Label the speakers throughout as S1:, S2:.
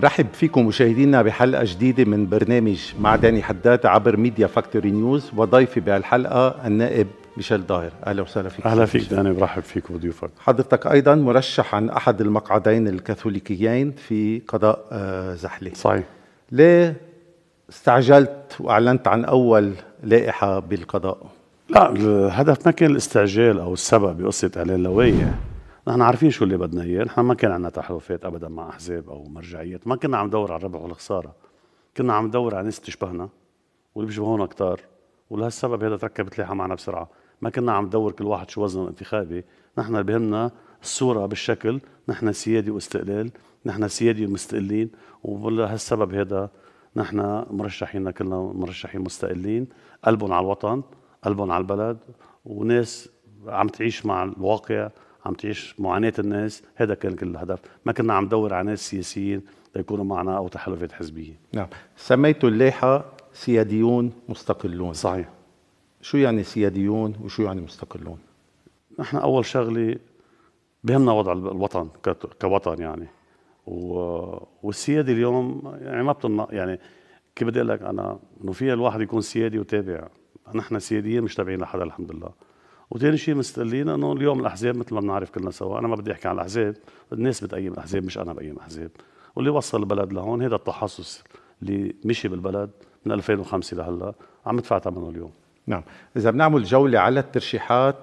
S1: برحب فيكم مشاهدينا بحلقة جديدة من برنامج معدني حداد عبر ميديا فاكتوري نيوز وضيفي بهالحلقة النائب ميشيل ضاهر اهلا وسهلا فيك اهلا فيك ميشيل. برحب فيك وضيوفك حضرتك ايضا مرشح عن احد المقعدين الكاثوليكيين في قضاء آه، زحله صحيح
S2: ليه استعجلت واعلنت عن اول لائحه بالقضاء لا الهدف ما كان الاستعجال او السبب بقصه اعلان لوائح نحن عارفين شو اللي بدنا اياه، نحن ما كان عندنا تحالفات ابدا مع احزاب او مرجعيات، ما كنا عم ندور على الربح والخساره، كنا عم ندور على ناس تشبهنا واللي بيشبهونا كثار، ولهالسبب هذا تركب تلاحى معنا بسرعه، ما كنا عم ندور كل واحد شو وزنه الانتخابي، نحن اللي بهمنا الصوره بالشكل، نحن سيادي واستقلال، نحن سيادي ومستقلين ولهالسبب هذا نحن مرشحين كلنا مرشحين مستقلين، قلبهم على الوطن، قلبهم على البلد وناس عم تعيش مع الواقع عم تعيش معاناه الناس هذا كان كل الهدف ما كنا عم ندور على ناس سياسيين ليكونوا معنا او تحالفات حزبيه نعم سميتوا اللايحه سياديون مستقلون صحيح شو يعني
S1: سياديون وشو يعني مستقلون
S2: نحن اول شغله بهمنا وضع الوطن كوطن يعني و... والسيادة اليوم يعني ما بتن يعني كيف بدي اقول لك انا انه فيها الواحد يكون سيادي وتابع نحن سياديين مش تابعين لحدا الحمد لله وثاني شيء مستقلين انه اليوم الاحزاب مثل ما بنعرف كلنا سوا انا ما بدي احكي عن الاحزاب الناس بتقيم الاحزاب مش انا بقيم احزاب واللي وصل البلد لهون هذا التحصص اللي مشي بالبلد من 2005 لهلا عم ندفع ثمنه اليوم نعم اذا
S1: بنعمل جوله على الترشيحات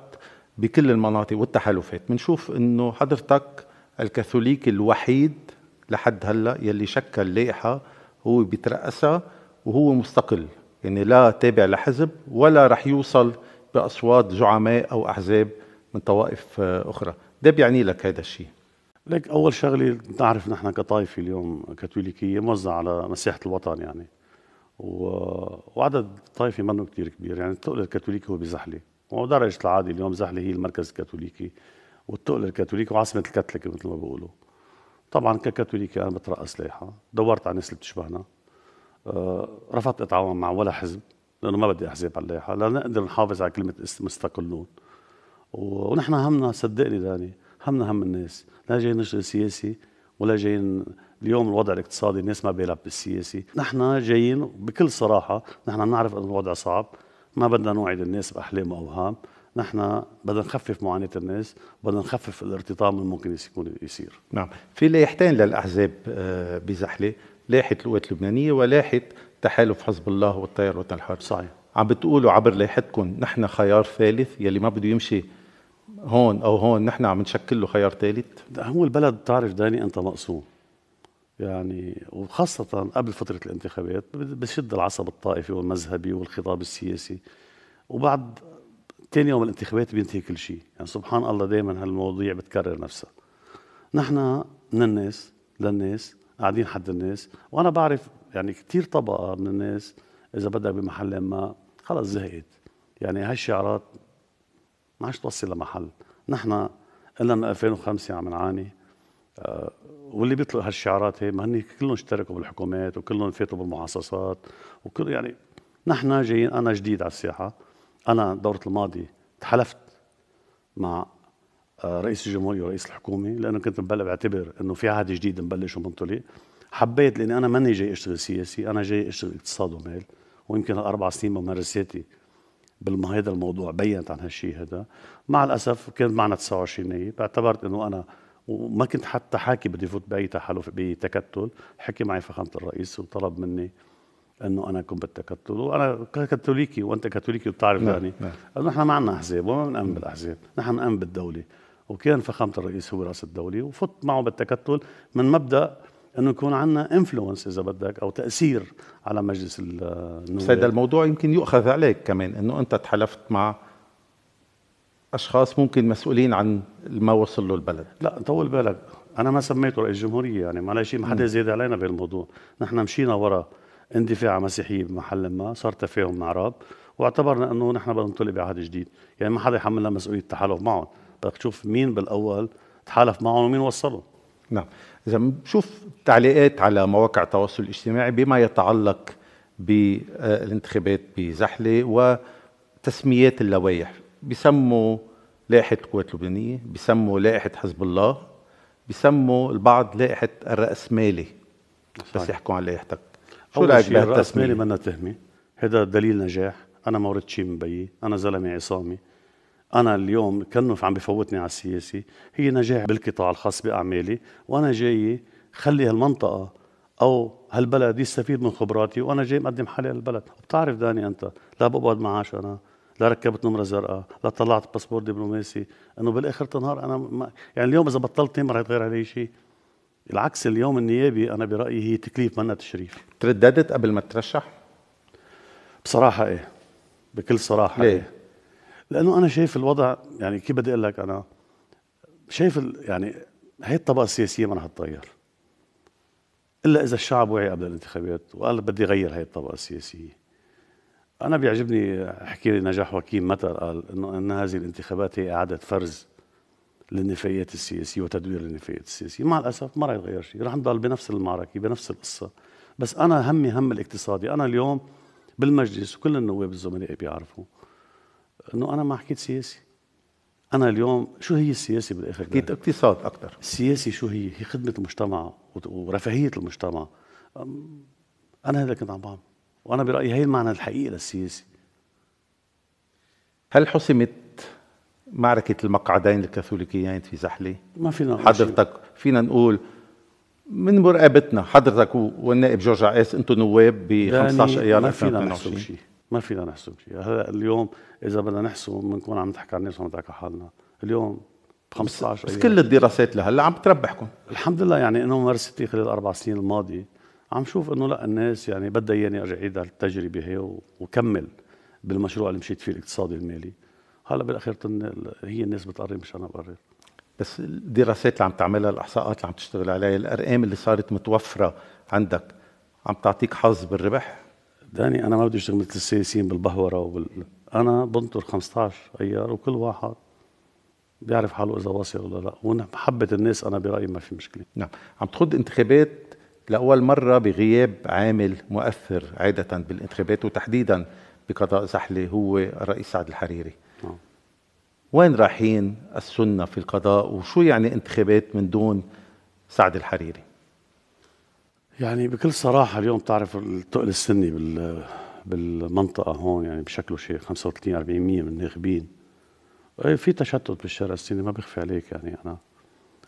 S1: بكل المناطق والتحالفات بنشوف انه حضرتك الكاثوليكي الوحيد لحد هلا يلي شكل لائحه هو بيترأسها وهو مستقل يعني لا تابع لحزب ولا رح يوصل باصوات زعماء او احزاب من طوائف آه، اخرى ده بيعني لك هذا الشيء
S2: لك اول شغله نعرف نحن كطائفه اليوم كاثوليكيه موزع على مساحه الوطن يعني و... وعدد الطائفه منه كثير كبير يعني التقل الكاثوليكي هو بزحله ودرجه العادي اليوم زحله هي المركز الكاثوليكي والتقل الكاثوليكي وعاصمه الكتلكه مثل ما بيقولوا طبعا ككاثوليكي انا بترأس لائحه دورت على الناس اللي بتشبهنا أه رفضت اتعاون مع ولا حزب لانه ما بدي احزاب على اللايحه لنقدر نحافظ على كلمه مستقلون ونحن همنا صدقني داني همنا هم الناس لا جاي نشتغل سياسي ولا جايين اليوم الوضع الاقتصادي الناس ما بيلعب بالسياسي نحن جايين بكل صراحه نحن بنعرف انه الوضع صعب ما بدنا نوعد الناس باحلام واوهام نحن بدنا نخفف معاناه الناس بدنا نخفف الارتطام اللي ممكن يكون يصير
S1: نعم في لائحتين للاحزاب آه، بزحله لائحه القوات اللبنانيه ولائحه تحالف حزب الله والتيار الوطني الحر صحيح عم بتقولوا عبر لائحتكم نحن خيار ثالث يلي ما بده يمشي هون او هون نحن عم نشكل له خيار ثالث
S2: هو البلد بتعرف داني انت مقسوم يعني وخاصة قبل فترة الانتخابات بشد العصب الطائفي والمذهبي والخطاب السياسي وبعد ثاني يوم الانتخابات بينتهي كل شيء يعني سبحان الله دائما هالمواضيع بتكرر نفسها نحن من الناس للناس قاعدين حد الناس وانا بعرف يعني كثير طبقه من الناس اذا بدك بمحل ما خلص زهقت يعني هالشعارات ما عادش توصل لمحل نحن قلنا من 2005 عم نعاني أه واللي بيطلق هالشعارات هي ما هن كلهم اشتركوا بالحكومات وكلهم فاتوا بالمعاصصات وكل يعني نحن جايين انا جديد على الساحه انا دورة الماضي تحلفت مع آه، رئيس الجمهوريه ورئيس الحكومه لانه كنت مبلغ بعتبر انه في عهد جديد مبلش ومنطلق حبيت لاني انا ماني جاي اشتغل سياسي انا جاي اشتغل اقتصاد ومال ويمكن الاربع سنين ممارساتي هذا الموضوع بينت عن هالشيء هذا مع الاسف كان معنا 29 نايب اعتبرت انه انا وما كنت حتى حاكي بدي فوت باي تحالف بتكتل حكي معي فخامه الرئيس وطلب مني انه انا اكون بالتكتل وانا كاثوليكي وانت كاثوليكي وبتعرف نعم، يعني نعم. انه نحن ما عندنا احزاب وما بنامن بالاحزاب نحن بنامن بالدوله وكان فخامه الرئيس هو راس الدوله وفت معه بالتكتل من مبدا انه يكون عندنا انفلونس اذا بدك او تاثير على مجلس النواب سيد الموضوع يمكن يؤخذ عليك كمان انه انت تحالفت مع اشخاص ممكن مسؤولين عن ما وصل له البلد لا طول بالك انا ما سميته رئيس جمهوريه يعني معلش ما حدا زيد علينا بهالموضوع نحن مشينا ورا اندفاع مسيحيه بمحل ما صار تفاهم مع عرب واعتبرنا انه نحن بدنا نطلق بعهد جديد يعني ما حدا يحملنا مسؤوليه التحالف معهم بدك تشوف مين بالاول تحالف معهم ومين وصلهم
S1: نعم اذا بنشوف تعليقات على مواقع التواصل الاجتماعي بما يتعلق بالانتخابات بزحله وتسميات اللوائح بسموا لائحه القوات اللبنانيه بسموا لائحه حزب الله
S2: بسموا البعض لائحه الراسمالي بس يحكوا عن لائحتك شو رايك بهالتسميه؟ الراسمالي منا تهمه هذا دليل نجاح انا ما وردت شيء من بيي انا زلمه عصامي انا اليوم كنف عم بفوتني على السياسي هي نجاح بالقطاع الخاص باعمالي وانا جاي خلي هالمنطقه او هالبلد يستفيد من خبراتي وانا جاي مقدم حالي للبلد بتعرف داني انت لا بقبض معاش انا لا ركبت نمره زرقاء لا طلعت باسبور دبلوماسي انه بالاخر تنهار انا ما يعني اليوم اذا بطلت ما رح يتغير علي شيء العكس اليوم النيابي انا برايي هي تكليف منا تشريف ترددت قبل ما تترشح بصراحه ايه بكل صراحه ليه؟ إيه. لانه انا شايف الوضع يعني كيف بدي اقول لك انا شايف يعني هي الطبقه السياسيه ما رح تتغير الا اذا الشعب وعي قبل الانتخابات وقال بدي اغير هي الطبقه السياسيه انا بيعجبني حكي نجاح وكيم متر قال انه ان هذه الانتخابات هي اعاده فرز للنفايات السياسيه وتدوير النفايات السياسيه مع الاسف ما راح يتغير شيء رح نضل بنفس المعركه بنفس القصه بس انا همي هم الاقتصادي انا اليوم بالمجلس وكل النواب الزملاء بيعرفوا انه انا ما حكيت سياسي انا اليوم شو هي السياسه بالاخر حكيت اقتصاد اكثر السياسه شو هي هي خدمه المجتمع ورفاهيه المجتمع انا هذا كنت عم بعمل وانا برايي هي المعنى الحقيقي للسياسي
S1: هل حسمت معركة المقعدين الكاثوليكيين يعني في زحلة ما فينا حضرتك فينا نقول من مراقبتنا حضرتك والنائب جورج عقاس انتم نواب ب 15 ايار ما فينا نحسم شيء
S2: ما فينا نحسب شيء هلا اليوم اذا بدنا نحسب بنكون عم نضحك على الناس وعم نضحك على حالنا اليوم ب 15 بس, أيام. كل الدراسات لهلا عم بتربحكم الحمد لله يعني انا ممارستي خلال الاربع سنين الماضيه عم شوف انه لا الناس يعني بدها اياني ارجع اعيد التجربه هي وكمل بالمشروع اللي مشيت فيه الاقتصادي المالي هلا بالاخير هي الناس بتقرر مش انا بقرر
S1: بس الدراسات اللي عم تعملها الاحصاءات اللي عم تشتغل عليها الارقام اللي صارت متوفره عندك عم تعطيك
S2: حظ بالربح داني انا ما بدي اشتغل مثل السياسيين بالبهوره وبال... انا بنطر 15 ايار وكل واحد بيعرف حاله اذا واصل ولا لا ومحبه الناس انا برايي ما في مشكله
S1: نعم عم تخوض انتخابات لاول مره بغياب عامل مؤثر عاده بالانتخابات وتحديدا بقضاء زحله هو الرئيس سعد الحريري نعم. وين رايحين السنه في القضاء وشو يعني انتخابات من دون سعد الحريري
S2: يعني بكل صراحة اليوم بتعرف الثقل السني بال بالمنطقة هون يعني بشكله شيء 35 40% من الناخبين إيه، في تشتت بالشارع السني ما بخفي عليك يعني أنا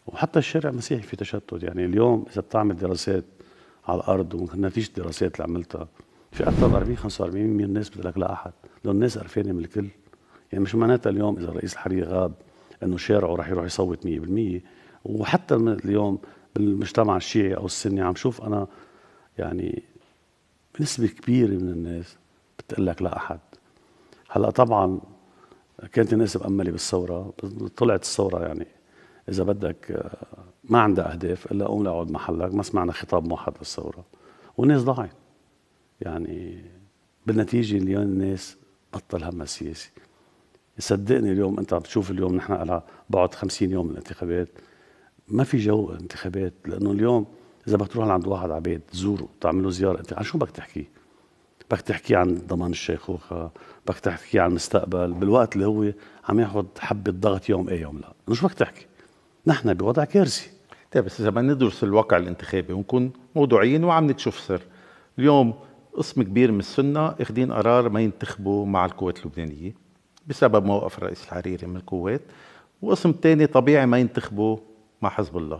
S2: وحتى الشارع المسيحي في تشتت يعني اليوم إذا بتعمل دراسات على الأرض ونتيجة الدراسات اللي عملتها في أكثر من 40 45% من الناس بتقول لك لا أحد لأن الناس قرفانة من الكل يعني مش معناتها اليوم إذا رئيس الحرية غاب إنه شارعه رح يروح يصوت 100% وحتى اليوم المجتمع الشيعي او السني عم شوف انا يعني نسبه كبيره من الناس بتقول لك لا احد هلا طبعا كانت الناس مأملة بالثورة طلعت الثورة يعني إذا بدك آه، ما عندها أهداف إلا قوم لأقعد محلك ما سمعنا خطاب موحد بالثورة والناس ضاعت يعني بالنتيجة اليوم الناس بطل همها السياسي صدقني اليوم أنت عم تشوف اليوم نحن على بعد 50 يوم من الانتخابات ما في جو انتخابات لانه اليوم اذا بدك تروح لعند واحد عبيد تزوره تعمل له زياره انت عن شو بدك تحكي؟ بدك تحكي عن ضمان الشيخوخه، بدك تحكي عن المستقبل، بالوقت اللي هو عم ياخذ حبه ضغط يوم ايه يوم لا، شو بدك تحكي؟ نحن بوضع كارثي
S1: طيب بس اذا بدنا ندرس الواقع الانتخابي ونكون موضوعيين وعم نتشوف سر اليوم قسم كبير من السنه اخذين قرار ما ينتخبوا مع القوات اللبنانيه بسبب موقف الرئيس الحريري من القوات وقسم تاني طبيعي ما ينتخبوا مع حزب الله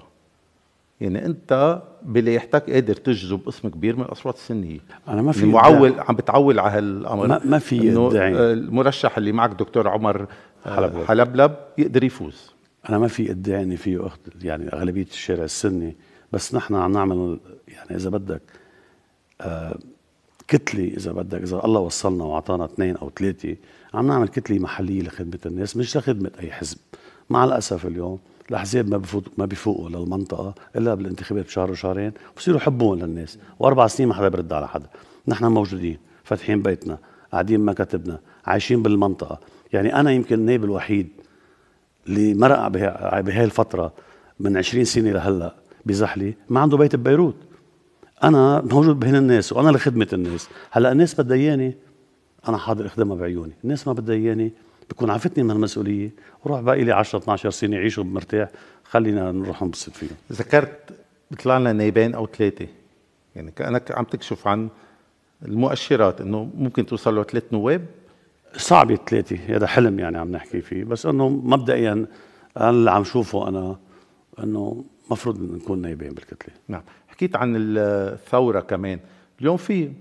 S1: يعني انت بليحتك قادر تجذب اسم كبير من الاصوات السنيه انا ما في يعني معول عم بتعول على هالامر ما, ما في ادعي آه، المرشح اللي معك دكتور عمر آه، حلبلب, حلبلب يقدر يفوز
S2: انا ما في ادعي اني فيه أخد يعني اغلبيه الشارع السني بس نحن عم نعمل يعني اذا بدك آه كتله اذا بدك اذا الله وصلنا واعطانا اثنين او ثلاثه عم نعمل كتله محليه لخدمه الناس مش لخدمه اي حزب مع الاسف اليوم الأحزاب ما بفوت ما بيفوقوا للمنطقة إلا بالانتخابات بشهر وشهرين بصيروا يحبون للناس وأربع سنين ما حدا برد على حدا نحن موجودين فاتحين بيتنا قاعدين مكاتبنا عايشين بالمنطقة يعني أنا يمكن النائب الوحيد اللي مرق بهاي الفترة من 20 سنة لهلا بزحلي ما عنده بيت ببيروت انا موجود بين الناس وانا لخدمه الناس هلا الناس بدها اياني انا حاضر اخدمها بعيوني الناس ما بدها اياني بكون عفتني من المسؤوليه وروح باقي لي 10 12 سنه عيشوا مرتاح خلينا نروح نبسط فيهم ذكرت بيطلع لنا نيبين او ثلاثه يعني كانك عم تكشف عن المؤشرات انه ممكن توصلوا ثلاث نواب صعب ثلاثه هذا حلم يعني عم نحكي فيه بس انه مبدئيا اللي عم شوفه انا انه مفروض نكون نايبين بالكتله نعم حكيت عن الثوره كمان اليوم في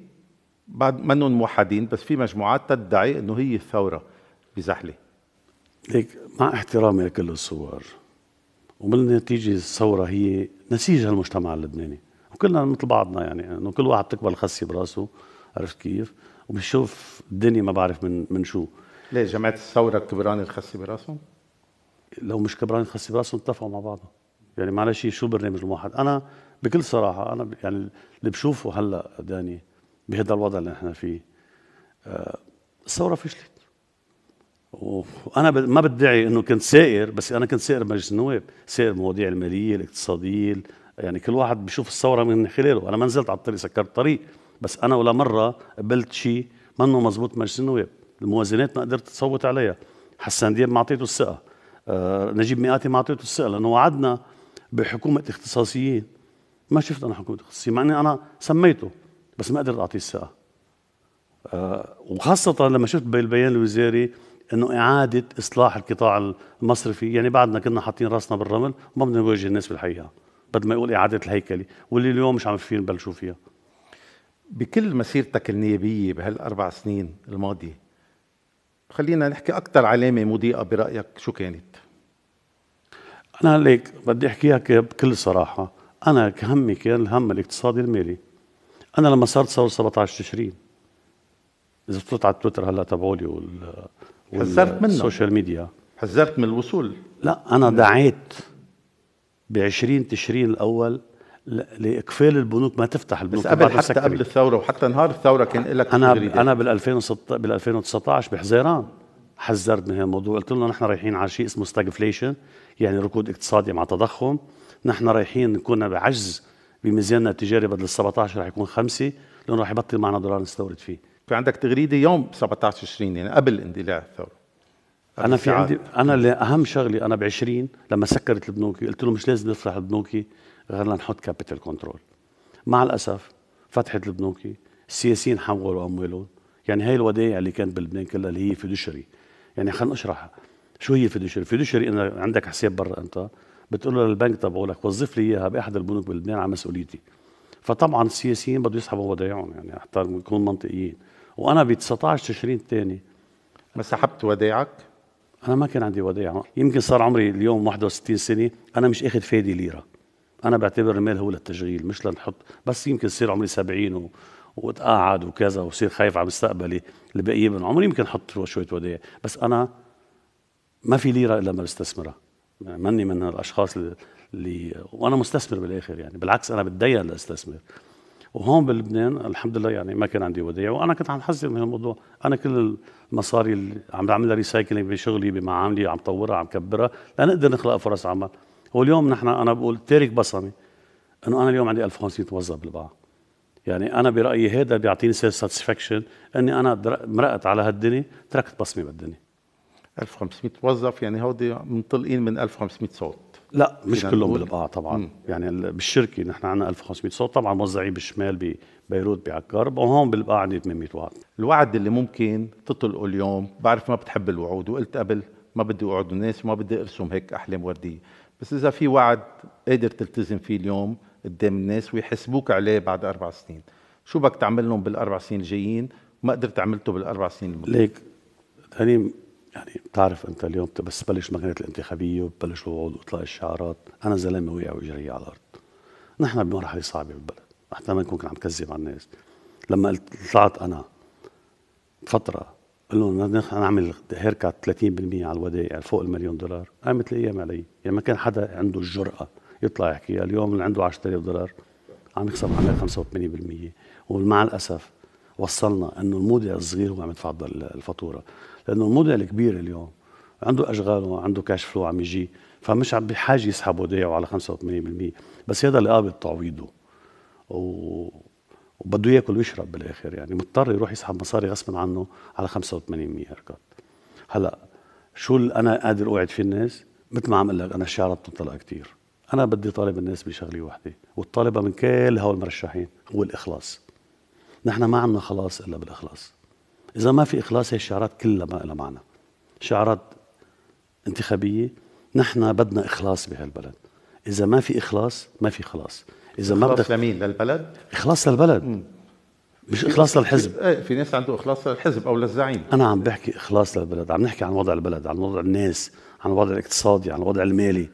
S1: بعد منهم موحدين بس في مجموعات تدعي انه هي الثوره بزحله
S2: ليك مع احترامي لكل الصور وبالنتيجة الثورة هي نسيج هالمجتمع اللبناني وكلنا مثل بعضنا يعني انه كل واحد بتكبر خسي براسه عرفت كيف وبشوف الدنيا ما بعرف من من شو ليه جماعة الثورة كبران الخسي براسهم؟ لو مش كبران الخسي براسهم اتفقوا مع بعضهم يعني معلش شو برنامج الموحد انا بكل صراحة انا يعني اللي بشوفه هلا داني بهذا الوضع اللي نحن فيه آه، الثورة فشلت وانا ما بدعي انه كنت سائر بس انا كنت سائر بمجلس النواب سائر مواضيع الماليه الاقتصاديه يعني كل واحد بيشوف الثوره من خلاله انا ما نزلت على الطريق سكرت الطريق بس انا ولا مره قبلت شيء منه مزبوط مجلس النواب الموازنات ما قدرت تصوت عليها حسان دياب ما اعطيته الثقه آه نجيب مئاتي ما اعطيته الثقه لانه وعدنا بحكومه اختصاصيين ما شفت انا حكومه اختصاصيين مع اني انا سميته بس ما قدرت اعطيه الثقه آه وخاصه لما شفت بالبيان الوزاري انه اعاده اصلاح القطاع المصرفي يعني بعدنا كنا حاطين راسنا بالرمل ما بدنا نواجه الناس بالحقيقه بدل ما يقول اعاده الهيكله واللي اليوم مش عم فينا نبلشوا فيها بكل
S1: مسيرتك النيابيه بهالاربع سنين الماضيه خلينا نحكي اكثر
S2: علامه مضيئه برايك شو كانت انا ليك بدي احكيها بكل صراحه انا همي كان الهم الاقتصادي المالي انا لما صارت ثوره 17 تشرين اذا بتفوت على التويتر هلا تبعولي وال حذرت منه السوشيال ميديا حذرت من الوصول لا انا دعيت ب 20 تشرين الاول لاقفال البنوك ما تفتح البنوك بس قبل حتى قبل الثوره وحتى نهار الثوره كان لك انا جريدة. انا بال 2016 بال 2019 بحزيران حذرت من هذا الموضوع قلت لهم نحن رايحين على شيء اسمه ستاجفليشن يعني ركود اقتصادي مع تضخم نحن رايحين نكون بعجز بميزاننا التجاري بدل 17 رح يكون خمسه لانه رح يبطل معنا دولار نستورد فيه في عندك تغريده يوم 17 تشرين يعني قبل اندلاع الثوره
S1: انا في عندي
S2: انا اللي اهم شغله انا ب 20 لما سكرت البنوكي قلت له مش لازم نفتح البنوكي غير لنحط كابيتال كنترول مع الاسف فتحت البنوكي السياسيين حولوا اموالهم يعني هاي الودائع اللي كانت بلبنان كلها اللي هي فيدوشري يعني خلينا نشرحها شو هي فيدوشري فيدوشري انه عندك حساب برا انت بتقول له للبنك لك وظف لي اياها باحد البنوك بلبنان على مسؤوليتي فطبعا السياسيين بده يسحبوا ودائعهم يعني حتى نكون منطقيين وانا ب 19 تشرين الثاني ما سحبت وداعك؟ انا ما كان عندي وديعه يمكن صار عمري اليوم 61 سنه انا مش اخذ فادي ليره انا بعتبر المال هو للتشغيل مش لنحط بس يمكن يصير عمري 70 و... وتقاعد وكذا وصير خايف على مستقبلي البقيه من عمري يمكن احط شويه وديعه بس انا ما في ليره الا ما بستثمرها ماني من الاشخاص اللي, اللي وانا مستثمر بالاخر يعني بالعكس انا بتدين لاستثمر وهون بلبنان الحمد لله يعني ما كان عندي وديع وانا كنت عم حذر من الموضوع انا كل المصاري اللي عم بعملها ريسايكلينج بشغلي بمعاملي عم طورها عم كبرها لنقدر نخلق فرص عمل واليوم نحن انا بقول تارك بصمي انه انا اليوم عندي 1500 موظف بالبعض يعني انا برايي هذا بيعطيني ساتسفاكشن اني انا مرقت على هالدنيا تركت بصمه بالدنيا 1500 موظف يعني هودي منطلقين من 1500 صوت لا مش يعني كلهم بالقاع آه، طبعا مم. يعني بالشركه نحن عندنا 1500 صوت طبعا موزعين بالشمال ببيروت بعكار وهون بالقاع عندي 800 وعد الوعد اللي ممكن تطلقه اليوم بعرف ما بتحب الوعود
S1: وقلت قبل ما بدي اقعد الناس وما بدي ارسم هيك احلام ورديه بس اذا في وعد قادر تلتزم فيه اليوم قدام الناس ويحسبوك عليه بعد اربع سنين شو بدك تعمل لهم بالاربع سنين الجايين ما قدرت عملته بالاربع سنين
S2: الماضيه ليك هني يعني بتعرف انت اليوم بس تبلش مكانات الانتخابيه وبلش وعود واطلاق الشعارات انا زلمه وقع وجري على الارض نحن بمرحله صعبه بالبلد حتى ما نكون عم كذب على الناس لما طلعت انا فتره قال لهم نحن نعمل هيركات 30% على الودائع فوق المليون دولار قامت الايام علي يعني ما كان حدا عنده الجرأه يطلع يحكيها اليوم اللي عنده 10000 دولار عم يخسر عمل 85% ومع الاسف وصلنا انه المودع الصغير هو عم يدفع الفاتوره لانه الموديل كبير اليوم عنده اشغاله عنده كاش فلو عم يجي فمش عم بحاجه يسحبوا وداعه على 85% بس هذا اللي قابض تعويضه و... وبده ياكل ويشرب بالاخر يعني مضطر يروح يسحب مصاري غصبا عنه على 85 هركات هلا شو اللي انا قادر اوعد فيه الناس مثل ما عم اقول لك انا الشعره بتنطلق كثير انا بدي طالب الناس بشغله وحده والطالبه من كل هول المرشحين هو الاخلاص نحن ما عندنا خلاص الا بالاخلاص اذا ما في اخلاص هي الشعارات كلها ما لها معنى شعارات انتخابيه نحن بدنا اخلاص بهالبلد اذا ما في اخلاص ما في خلاص اذا ما بدك لمين للبلد اخلاص للبلد مم. مش اخلاص للحزب
S1: ايه في ناس عنده اخلاص للحزب او للزعيم
S2: انا عم بحكي اخلاص للبلد عم نحكي عن وضع البلد عن وضع الناس عن الوضع الاقتصادي عن الوضع المالي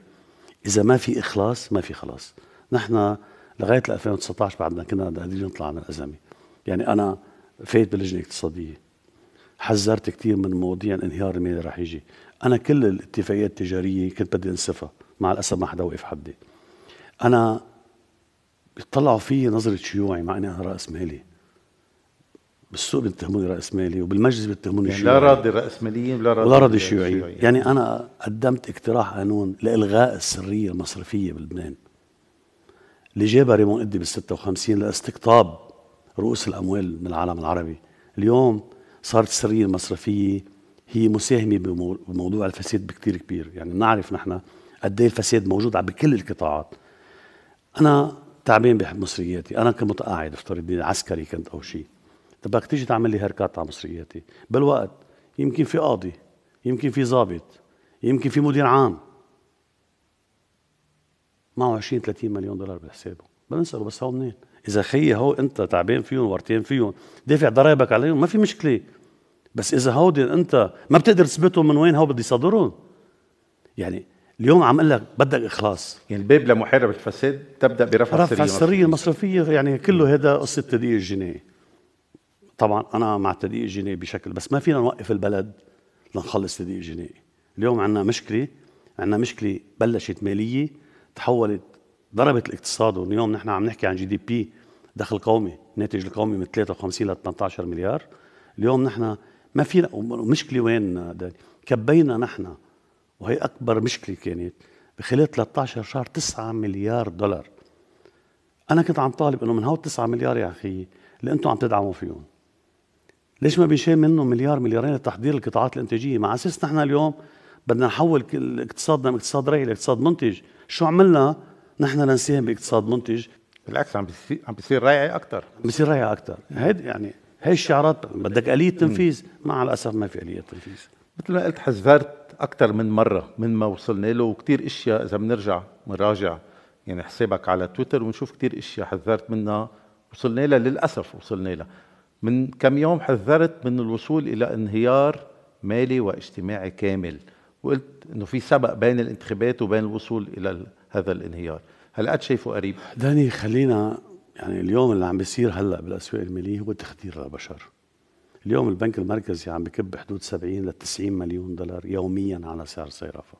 S2: اذا ما في اخلاص ما في خلاص نحن لغايه 2019 بعدنا كنا قادرين نطلع من الازمه يعني انا فايت باللجنه الاقتصاديه حذرت كثير من مواضيع الانهيار المالي رح يجي انا كل الاتفاقيات التجاريه كنت بدي انسفها مع الاسف ما حدا وقف حدي انا بيطلعوا في نظره شيوعي مع اني انا راس مالي بالسوق بيتهموني راس مالي وبالمجلس بيتهموني يعني شيوعي لا راضي راس ماليين ولا راضي ولا راضي شيوعي يعني, يعني انا قدمت اقتراح قانون لالغاء السريه المصرفيه بلبنان اللي جابها ريمون ادي بال 56 لاستقطاب رؤوس الاموال من العالم العربي اليوم صارت السريه المصرفيه هي مساهمه بموضوع الفساد بكتير كبير يعني بنعرف نحن قد ايه الفساد موجود بكل القطاعات انا تعبان بحب مصرياتي انا كنت متقاعد افترض عسكري كنت او شيء بدك تيجي تعمل لي هركات على مصرياتي بالوقت يمكن في قاضي يمكن في ضابط يمكن في مدير عام معه 20 30 مليون دولار بحسابه بدنا نساله بس هو منين؟ اذا خيي هو انت تعبان فيهم ورتين فيهم دافع ضرائبك عليهم ما في مشكله بس اذا هودي انت ما بتقدر تثبتهم من وين هو بده يصدرهم يعني اليوم عم اقول لك بدك اخلاص يعني الباب لمحاربه الفساد تبدا برفع السريه رفع السريه المصرفيه يعني كله هذا قصه التدقيق الجنائي طبعا انا مع التدقيق الجنائي بشكل بس ما فينا نوقف البلد لنخلص التدقيق الجنائي اليوم عندنا مشكله عندنا مشكله بلشت ماليه تحولت ضربت الاقتصاد واليوم نحن عم نحكي عن جي دي بي دخل قومي الناتج القومي من 53 ل 18 مليار اليوم نحن ما فينا مشكله وين كبينا نحن وهي اكبر مشكله كانت بخلال 13 شهر 9 مليار دولار انا كنت عم طالب انه من هول 9 مليار يا اخي اللي انتم عم تدعموا فيهم ليش ما بيشي منه مليار مليارين لتحضير القطاعات الانتاجيه مع اساس نحن اليوم بدنا نحول اقتصادنا من اقتصاد ريعي لاقتصاد منتج شو عملنا نحن لنساهم باقتصاد منتج بالعكس عم بيصير عم بيصير ريعي اكثر عم بيصير ريعي اكثر هيدي يعني هي الشعارات بدك آلية تنفيذ مع الأسف ما في آلية تنفيذ
S1: مثل ما قلت حذرت أكثر من مرة من ما وصلنا له وكثير أشياء إذا بنرجع بنراجع يعني حسابك على تويتر ونشوف كثير أشياء حذرت منها وصلنا لها للأسف وصلنا لها من كم يوم حذرت من الوصول إلى انهيار مالي واجتماعي كامل وقلت انه في سبق بين الانتخابات وبين الوصول الى هذا الانهيار
S2: هل قد شايفه قريب داني خلينا يعني اليوم اللي عم بيصير هلا بالاسواق الماليه هو تخدير للبشر اليوم البنك المركزي عم بكب حدود 70 ل 90 مليون دولار يوميا على سعر صرافه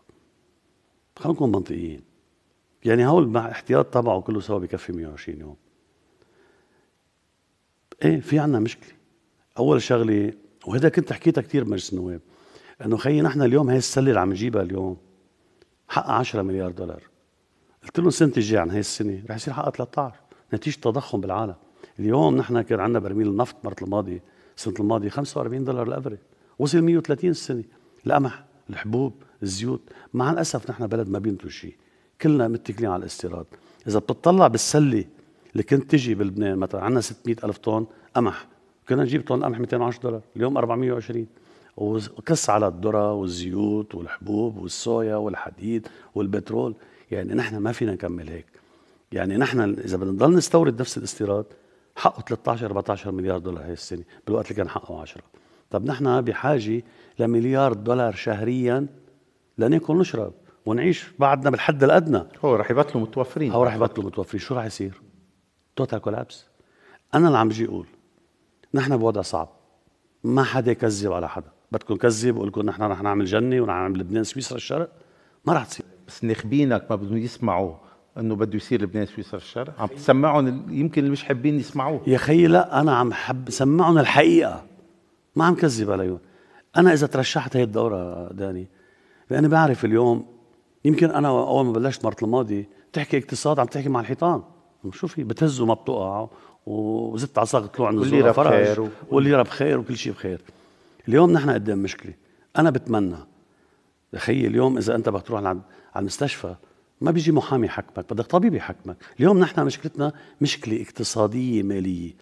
S2: خلينا نكون منطقيين يعني هول مع احتياط تبعه كله سوا بكفي 120 يوم ايه في عنا مشكله اول شغله وهذا كنت حكيتها كثير بمجلس النواب انه خيي نحن اليوم هي السله اللي عم نجيبها اليوم حقها 10 مليار دولار قلت لهم السنه الجايه عن هي السنه رح يصير حقها 13 نتيجه تضخم بالعالم اليوم نحن كان عندنا برميل النفط مرة الماضيه السنه الماضيه 45 دولار الافري وصل 130 السنه القمح الحبوب الزيوت مع الاسف نحن بلد ما بينتج شيء كلنا متكلين على الاستيراد اذا بتطلع بالسله اللي كنت تجي بلبنان مثلا عندنا 600 الف طن قمح كنا نجيب طن قمح 210 دولار اليوم 420 وكس على الذره والزيوت والحبوب والصويا والحديد والبترول يعني نحن ما فينا نكمل هيك يعني نحن اذا بدنا نضل نستورد نفس الاستيراد حقه 13 14 مليار دولار هي السنه بالوقت اللي كان حقه 10 طب نحن بحاجه لمليار دولار شهريا لناكل نشرب ونعيش بعدنا بالحد الادنى هو رح يبطلوا متوفرين هو رح يبطلوا متوفرين شو رح يصير؟ توتال كولابس انا اللي عم بجي اقول نحن بوضع صعب ما حدا يكذب على حدا بدكم كذب وقول لكم نحن رح نعمل جنه ونعمل لبنان سويسرا الشرق ما رح تصير بس ناخبينك ما بدهم يسمعوا انه بده يصير لبنان سويسرا الشرع عم تسمعهم يمكن اللي مش حابين يسمعوه يا خيي لا انا عم حب سمعهم الحقيقه ما عم كذب عليهم انا اذا ترشحت هي الدوره داني لاني بعرف اليوم يمكن انا اول ما بلشت مرة الماضي تحكي اقتصاد عم تحكي مع الحيطان شو في بتهز وما بتقع وزدت على صاغ طلوع نزول فرج و... والليره بخير وكل شيء بخير اليوم نحن قدام مشكله انا بتمنى خيي اليوم اذا انت بدك تروح على المستشفى ما بيجي محامي يحكمك بدك طبيب يحكمك اليوم نحن مشكلتنا مشكلة اقتصادية مالية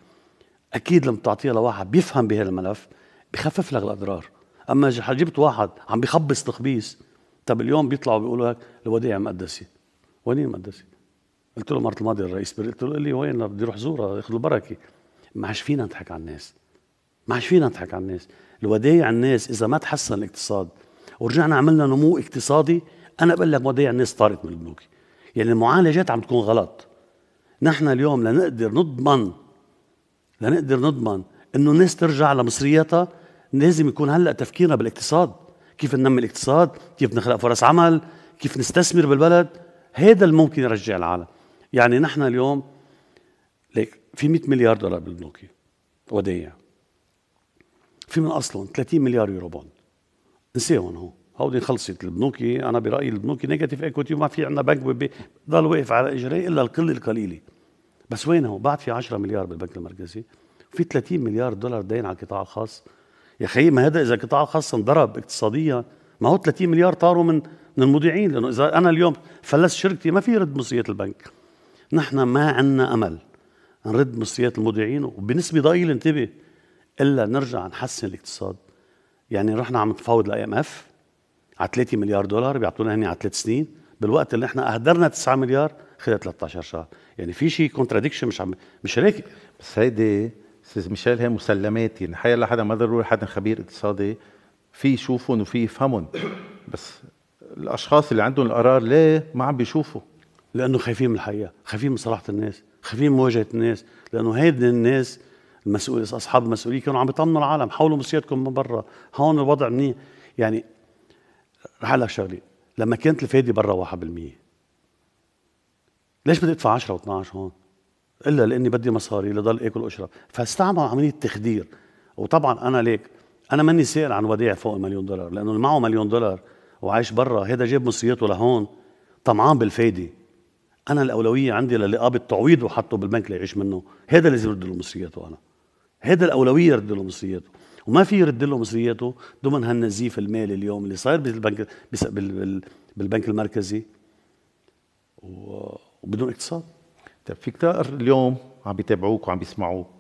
S2: أكيد لما تعطيها لواحد بيفهم بهالملف بخفف لك الأضرار أما جبت واحد عم بخبص تخبيص طب اليوم بيطلعوا بيقولوا لك الوديع مقدسة وين مقدسة؟ قلت له مرة الماضي الرئيس قلت له لي وين بدي اروح زورها ياخذ البركة ما عادش فينا نضحك على الناس ما عادش فينا نضحك على الناس الودايع الناس إذا ما تحسن الاقتصاد ورجعنا عملنا نمو اقتصادي انا بقول لك مواضيع الناس طارت من البنوك يعني المعالجات عم تكون غلط نحن اليوم لنقدر نضمن لنقدر نضمن انه الناس ترجع لمصرياتها لازم يكون هلا تفكيرنا بالاقتصاد كيف ننمي الاقتصاد كيف نخلق فرص عمل كيف نستثمر بالبلد هذا اللي ممكن يرجع العالم يعني نحن اليوم ليك في 100 مليار دولار بالبنوك ودايع في من اصلهم 30 مليار يورو بوند انساهم هون هودي خلصت البنوكي انا برايي البنوكي نيجاتيف ايكوتي وما في عندنا بنك ضل واقف على اجري الا القله القليله بس وين هو بعد في 10 مليار بالبنك المركزي وفي 30 مليار دولار دين على القطاع الخاص يا خيي ما هذا اذا القطاع الخاص انضرب اقتصاديا ما هو 30 مليار طاروا من من المودعين لانه اذا انا اليوم فلست شركتي ما في رد مصريات البنك نحن ما عندنا امل نرد مصريات المودعين وبنسبه ضئيله انتبه الا نرجع نحسن الاقتصاد يعني رحنا عم نتفاوض الاي ام اف على 3 مليار دولار بيعطونا هن على ثلاث سنين بالوقت اللي احنا اهدرنا 9 مليار خلال 13 شهر يعني في شيء كونتراديكشن مش عم مش هيك بس هيدي استاذ ميشيل
S1: هي مسلمات يعني حيلا حدا ما ضروري حدا خبير اقتصادي في يشوفهم وفي يفهمهم
S2: بس الاشخاص اللي عندهم القرار ليه ما عم بيشوفوا لانه خايفين من الحقيقه خايفين من صراحه الناس خايفين من مواجهه الناس لانه هيدي الناس المسؤول اصحاب المسؤوليه كانوا عم بيطمنوا العالم حولوا مصيركم من برا هون الوضع منيح يعني رح اقول لك شغله لما كانت الفايده برا 1% ليش بدي ادفع 10 و12 هون؟ الا لاني بدي مصاري لضل اكل واشرب، فاستعملوا عمليه تخدير وطبعا انا ليك انا ماني سائل عن وديع فوق المليون دولار لانه اللي معه مليون دولار وعايش برا هذا جاب مصرياته لهون طمعان بالفايده انا الاولويه عندي للي قابض تعويض وحطه بالبنك ليعيش منه هذا لازم يرد له مصرياته انا هذا الاولويه يرد له مصرياته وما في يرد له مصرياته ضمن هالنزيف المالي اليوم اللي صاير بالبنك بالبنك المركزي وبدون اقتصاد طيب في كتار اليوم عم بيتابعوك وعم بيسمعوك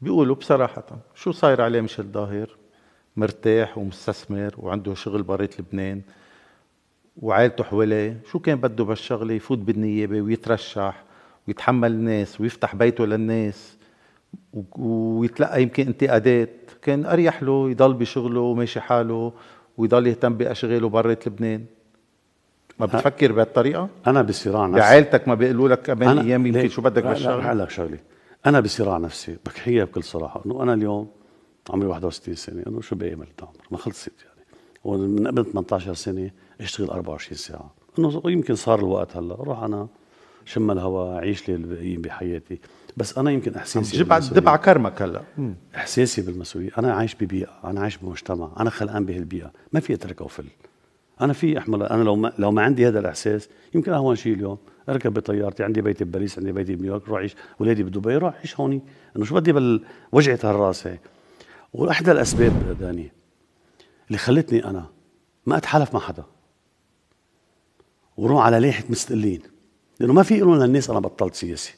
S2: بيقولوا
S1: بصراحة شو صاير عليه ميشيل الظاهر مرتاح ومستثمر وعنده شغل بريت لبنان وعائلته حواليه شو كان بده بهالشغله يفوت بالنيابه ويترشح ويتحمل الناس ويفتح بيته للناس ويتلقى يمكن انتقادات كان اريح له يضل بشغله وماشي حاله ويضل يهتم باشغاله بره لبنان ما بتفكر بهالطريقه؟
S2: انا بصراع نفسي عائلتك ما بيقولوا لك كمان ايام يمكن شو بدك بالشغل؟ رح لك شغله انا بصراع نفسي بحكيها بكل صراحه انه انا اليوم عمري 61 سنه انه شو باقي من العمر ما خلصت يعني ومن قبل 18 سنه اشتغل 24 ساعه انه يمكن صار الوقت هلا روح انا شم الهواء عيش لي الباقيين بحياتي بس انا يمكن احساسي جيب دب على كرمك هلا احساسي بالمسؤوليه انا عايش ببيئه انا عايش بمجتمع انا خلقان بهالبيئه ما في اتركها وفل انا في احمل انا لو ما لو ما عندي هذا الاحساس يمكن اهون شيء اليوم اركب بطيارتي عندي بيتي بباريس عندي بيتي بنيويورك روح عيش اولادي بدبي روح عيش هوني انه شو بدي بالوجعه هالراس هي واحدى الاسباب داني اللي خلتني انا ما اتحالف مع حدا وروح على لائحه مستقلين لانه ما في يقولوا للناس انا بطلت سياسي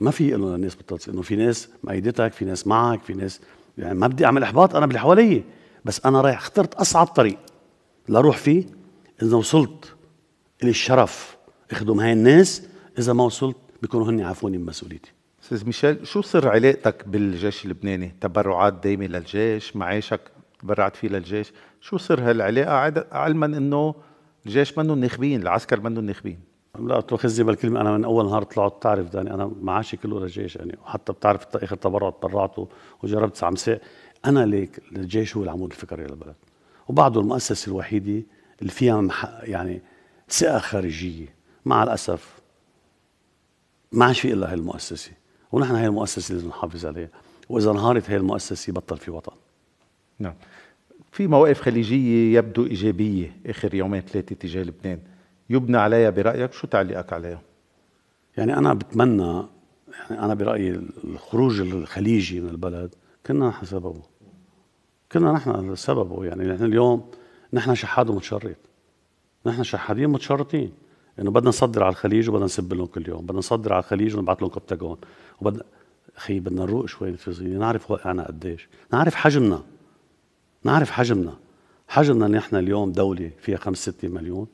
S2: ما في انه الناس بتطلع انه في ناس مأيدتك في ناس معك في ناس يعني ما بدي اعمل احباط انا باللي حوالي بس انا رايح اخترت اصعب طريق لاروح فيه اذا وصلت الي الشرف اخدم هاي الناس اذا ما وصلت بيكونوا هن عفوني من مسؤوليتي استاذ ميشيل شو سر علاقتك
S1: بالجيش اللبناني تبرعات دايمه للجيش معاشك تبرعت فيه للجيش شو سر هالعلاقه علما انه الجيش منه ناخبين العسكر منه ناخبين لا
S2: تؤاخذني بالكلمة أنا من أول نهار طلعت تعرف داني يعني أنا معاشي كله للجيش يعني وحتى بتعرف آخر تبرع تبرعته وجربت عم أنا ليك الجيش هو العمود الفكري للبلد وبعده المؤسسة الوحيدة اللي فيها يعني ثقة خارجية مع الأسف ما عاش في إلا هاي المؤسسة ونحن هاي المؤسسة لازم نحافظ عليها وإذا انهارت هاي المؤسسة بطل في وطن نعم في مواقف
S1: خليجية يبدو إيجابية آخر يومين ثلاثة تجاه لبنان يبنى عليها برايك شو تعليقك
S2: عليها يعني انا بتمنى يعني انا برايي الخروج الخليجي من البلد كنا نحن سببه كنا نحن سببه يعني نحن اليوم نحن شحاد ومتشرط نحن شحادين متشرطين انه بدنا نصدر على الخليج وبدنا نسب لهم كل يوم بدنا نصدر على الخليج ونبعث لهم كبتاجون وبدنا اخي بدنا نروق شوي في نعرف واقعنا قديش نعرف حجمنا نعرف حجمنا حجمنا نحن اليوم دولة فيها 5 6 مليون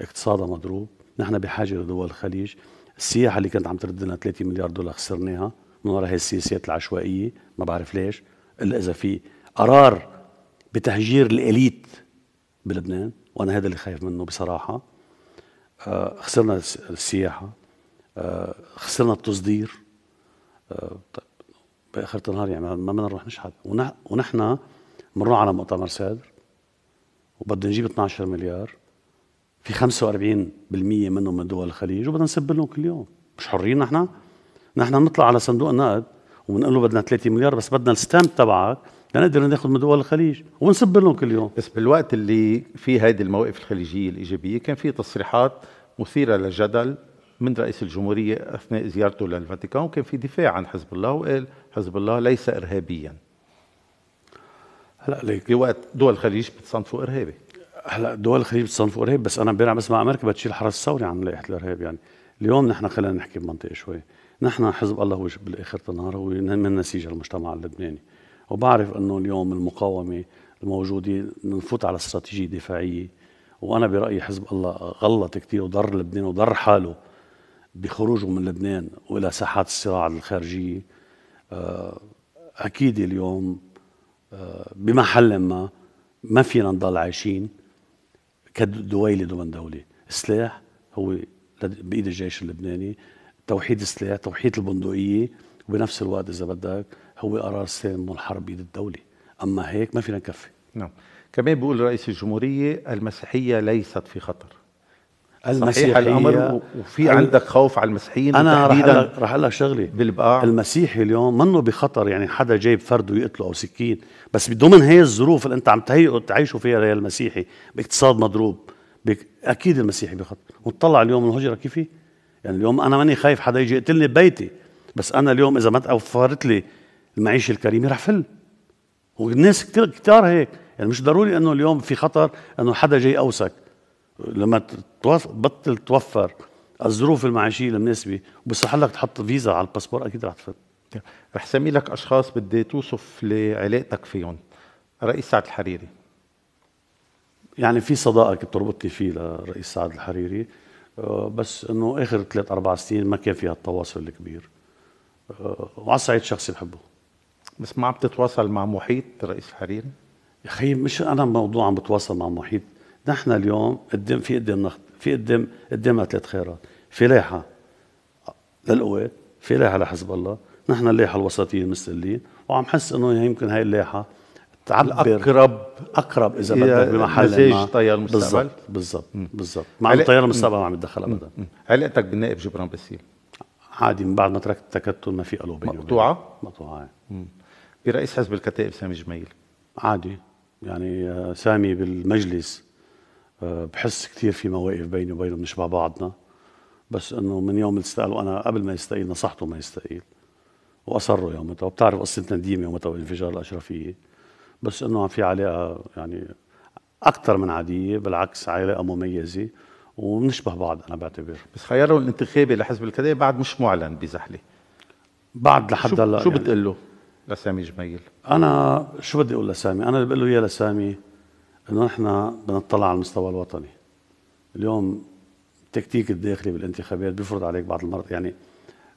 S2: اقتصادها مضروب نحن بحاجه لدول الخليج السياحه اللي كانت عم ترد لنا 3 مليار دولار خسرناها من وراء هي السياسات العشوائيه ما بعرف ليش الا اذا في قرار بتهجير الاليت بلبنان وانا هذا اللي خايف منه بصراحه آه، خسرنا السياحه آه، خسرنا التصدير آه، طيب باخر النهار يعني ما بدنا نروح نشحد ونحن بنروح على مؤتمر سادر وبدنا نجيب 12 مليار في 45% منهم من دول الخليج وبدنا نسب لهم كل يوم مش حرين نحن نحن بنطلع على صندوق النقد وبنقول له بدنا 3 مليار بس بدنا الستام تبعك لنقدر ناخذ من دول الخليج وبنسب لهم كل يوم بس بالوقت اللي في هيدي المواقف الخليجيه الايجابيه كان في تصريحات مثيره للجدل
S1: من رئيس الجمهوريه اثناء زيارته للفاتيكان وكان في دفاع عن حزب الله وقال
S2: حزب الله ليس ارهابيا هلا ليك بوقت دول الخليج بتصنفوا ارهابي هلا دول الخليج بتصنفوا ارهاب بس انا امبارح بسمع امريكا بتشيل حرس ثوري عن لائحه الارهاب يعني اليوم نحن خلينا نحكي بمنطقه شوي نحن حزب الله هو بالاخر تنهار هو من نسيج المجتمع اللبناني وبعرف انه اليوم المقاومه الموجوده نفوت على استراتيجيه دفاعيه وانا برايي حزب الله غلط كثير وضر لبنان وضر حاله بخروجه من لبنان والى ساحات الصراع الخارجيه آه، اكيد اليوم آه، بمحل ما ما فينا نضل عايشين كدويلة ضمن دولة السلاح هو بإيد الجيش اللبناني توحيد السلاح توحيد البندقية وبنفس الوقت إذا بدك هو قرار سام الحرب بإيد الدولة أما هيك ما فينا نكفي نعم كمان بيقول رئيس الجمهورية المسيحية ليست في خطر المسيحية صحيح الامر وفي عندك خوف على المسيحيين انا لك رح اقول لك شغله بالبقاع المسيحي اليوم منه بخطر يعني حدا جايب فرد ويقتله او سكين بس ضمن هي الظروف اللي انت عم تهيئه تعيشه فيها ريال المسيحي باقتصاد مضروب بك اكيد المسيحي بخطر وتطلع اليوم الهجره كيف يعني اليوم انا ماني خايف حدا يجي يقتلني ببيتي بس انا اليوم اذا ما توفرت لي المعيشه الكريمه رح فل والناس كثير كثار هيك يعني مش ضروري انه اليوم في خطر انه حدا جاي اوسك لما تبطل توفر الظروف المعيشيه المناسبه وبصح لك تحط فيزا على الباسبور اكيد رح تفل رح سمي لك اشخاص بدي توصف لعلاقتك فيهم
S1: رئيس سعد الحريري
S2: يعني في صداقه بتربطني فيه لرئيس سعد الحريري أه، بس انه اخر ثلاث اربع سنين ما كان فيها التواصل الكبير أه، وعلى الصعيد الشخصي بحبه بس ما عم تتواصل مع محيط رئيس الحريري؟ يا اخي مش انا موضوع عم بتواصل مع محيط نحن اليوم قدام في قدام نخ... في قدام قدامنا ثلاث خيارات فلاحه للقوات فلاحه لحزب الله نحن اللايحه الوسطيه المستقلين وعم حس انه يمكن هاي اللايحه تعبر اقرب اقرب اذا بدك بمحل مزاج تيار المستقبل بالضبط بالضبط مع انه تيار المستقبل ما عم يتدخل ابدا
S1: علاقتك بالنائب جبران باسيل عادي من بعد ما تركت التكتل ما في قلوب مقطوعه؟ مقطوعه
S2: ايه. برئيس حزب الكتائب سامي جميل عادي يعني آه، سامي بالمجلس آه، بحس كثير في مواقف بيني وبينه بنشبه بعضنا بس انه من يوم استقال وانا قبل ما يستقيل نصحته ما يستقيل واصروا يومتها وبتعرف قصه نديم يومتها وانفجار الاشرفيه بس انه في علاقه يعني اكثر من عاديه بالعكس علاقه مميزه وبنشبه بعض انا بعتبر بس
S1: خيروا الانتخابي لحزب الكذاب بعد مش معلن بزحله بعد لحد هلا شو, شو يعني بتقول له لسامي جميل
S2: انا شو بدي اقول لسامي انا اللي بقول له اياه لسامي انه نحن بدنا نطلع على المستوى الوطني اليوم التكتيك الداخلي بالانتخابات بيفرض عليك بعض المرات يعني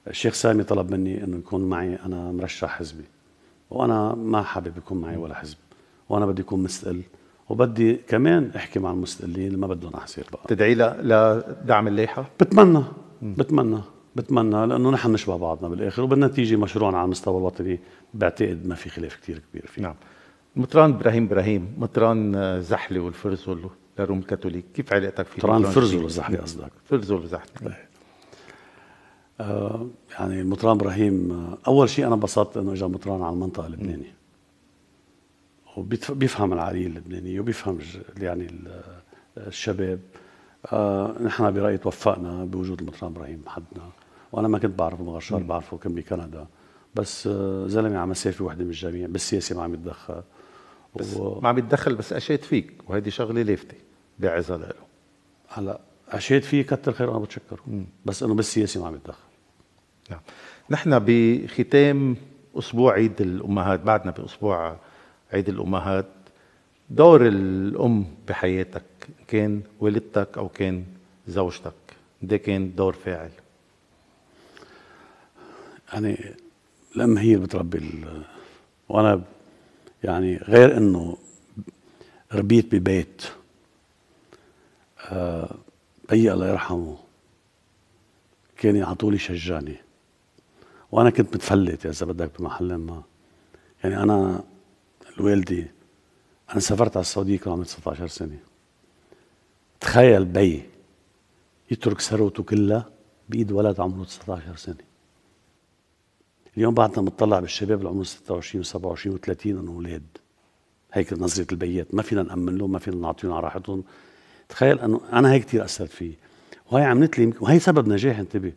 S2: الشيخ سامي طلب مني انه يكون معي انا مرشح حزبي وانا ما حابب يكون معي ولا حزب وانا بدي اكون مستقل وبدي كمان احكي مع المستقلين اللي ما بدهم احصير بقى تدعي لدعم الليحه؟ بتمنى بتمنى بتمنى لانه نحن نشبه بعضنا بالاخر وبالنتيجه مشروعنا على المستوى الوطني بعتقد ما في خلاف كثير كبير فيه نعم مطران ابراهيم ابراهيم مطران آه، زحله والفرزول للروم الكاثوليك كيف علاقتك في مطران فرزول وزحله قصدك فرزول وزحله إيه. آه يعني مطران ابراهيم آه، اول شيء انا انبسطت انه اجى مطران على المنطقه اللبنانيه وبيفهم العاليه اللبنانيه وبيفهم يعني آه، الشباب آه نحن برايي توفقنا بوجود مطران ابراهيم حدنا وانا ما كنت بعرفه بغرشار بعرفه كان بكندا بس آه زلمه على مسافه وحده من الجميع بالسياسه ما عم يتدخل بس و... ما عم يتدخل بس اشيت فيك وهيدي شغله لافته بعزها له هلا اشيت فيه كتر خير انا بتشكره مم. بس انه بالسياسه ما عم يتدخل نعم نحن بختام اسبوع
S1: عيد الامهات بعدنا باسبوع عيد الامهات دور الام بحياتك كان والدتك او كان زوجتك ده كان دور
S2: فاعل يعني الام هي اللي بتربي وانا يعني غير انه ربيت ببيت آه بيي الله يرحمه كان على طول يشجعني وانا كنت متفلت اذا بدك بمحل ما يعني انا الوالدي انا سافرت على السعوديه كان عمري 19 سنه تخيل بي يترك ثروته كلها بايد ولد عمره 19 سنه اليوم بعدنا بنطلع بالشباب اللي عمره 26 و27 و30 انه اولاد هيك نظريه البيات ما فينا نامن لهم ما فينا نعطيهم على راحتهم تخيل انه انا هي كثير اثرت فيي وهي عملت لي وهي سبب نجاح انتبه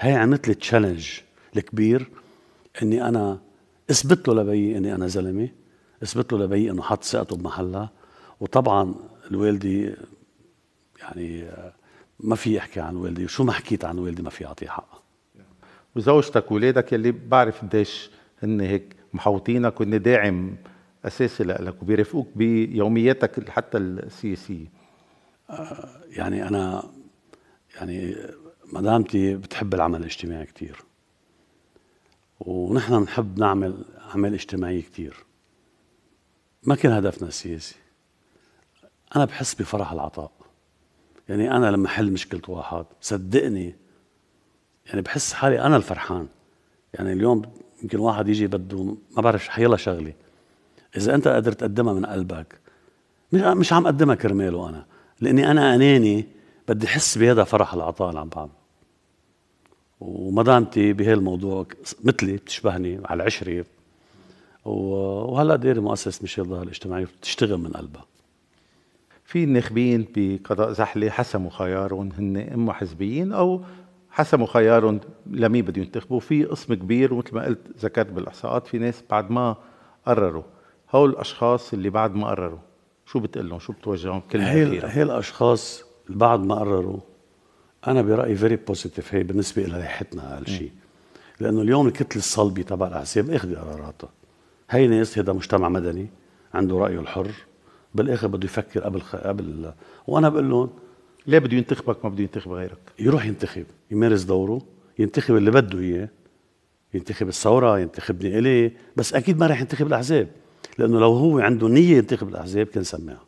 S2: هي عملت لي تشالنج الكبير اني انا اثبت له لبي اني انا زلمه اثبت له لبي انه حط ثقته بمحلها وطبعا الوالدي يعني آه، ما في احكي عن والدي وشو ما حكيت عن والدي ما في اعطيه حقها وزوجتك واولادك يلي بعرف قديش هن
S1: هيك محوطينك وهن داعم اساسي لك وبيرافقوك بيومياتك حتى
S2: السياسيه آه، يعني انا يعني مدامتي بتحب العمل الاجتماعي كثير ونحن بنحب نعمل اعمال اجتماعيه كثير ما كان هدفنا السياسي انا بحس بفرح العطاء يعني انا لما احل مشكله واحد صدقني يعني بحس حالي انا الفرحان يعني اليوم يمكن واحد يجي بده ما بعرف حيلا شغله اذا انت قادر تقدمها من قلبك مش عم قدمها كرماله انا لاني انا اناني بدي احس بهذا فرح العطاء اللي عم بعمله ومدامتي بهالموضوع مثلي بتشبهني على العشره وهلا دايره مؤسسه ميشيل ظهر الاجتماعي بتشتغل من قلبها
S1: في الناخبين بقضاء زحله حسموا خيارهم هن اما حزبيين او حسموا خيارهم لمين بدهم ينتخبوا في قسم كبير ومثل ما قلت ذكرت بالاحصاءات في ناس بعد ما قرروا هول الاشخاص اللي بعد ما قرروا شو بتقول لهم شو
S2: بتوجههم كلمه هي هي الاشخاص بعد ما قرروا انا برايي فيري بوزيتيف هي بالنسبه لريحتنا اقل شيء لانه اليوم الكتله الصلبه تبع الاحزاب اخذ قراراتها هي ناس هذا مجتمع مدني عنده رايه الحر بالاخر بده يفكر قبل خ... قبل وانا بقول لهم ليه بده ينتخبك ما بده ينتخب غيرك يروح ينتخب يمارس دوره ينتخب اللي بده اياه ينتخب الثوره ينتخبني الي بس اكيد ما راح ينتخب الاحزاب لانه لو هو عنده نيه ينتخب الاحزاب كان سماها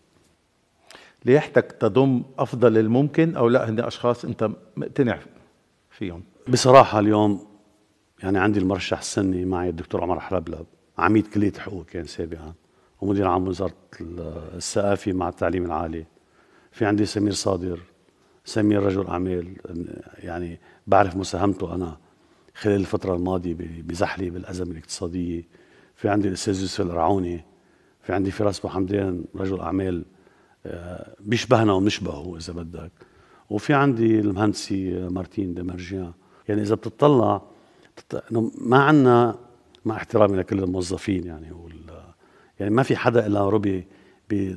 S2: ليحتك تضم افضل الممكن او لا هن اشخاص انت مقتنع فيهم بصراحه اليوم يعني عندي المرشح السني معي الدكتور عمر حلبلب عميد كليه حقوق كان سابقا ومدير عام وزاره الثقافه مع التعليم العالي في عندي سمير صادر سامي رجل اعمال يعني بعرف مساهمته انا خلال الفتره الماضيه بزحلي بالازمه الاقتصاديه في عندي الاستاذ يوسف الرعوني في عندي فراس حمدان رجل اعمال آه، بيشبهنا ونشبهه اذا بدك وفي عندي المهندسي مارتين دمرجيان يعني اذا بتطلع ما عندنا مع احترامي لكل الموظفين يعني وال يعني ما في حدا الا ربي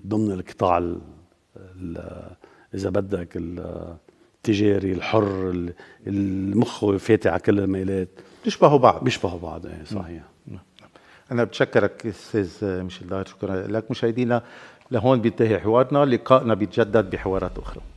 S2: ضمن القطاع اذا بدك التجاري الحر المخ فاتح على كل الميلات بيشبهوا بعض بيشبهوا بعض ايه صحيح نعم.
S1: انا بتشكرك استاذ ميشيل داير شكرا لك مشاهدينا لهون بينتهي حوارنا لقائنا بيتجدد بحوارات اخرى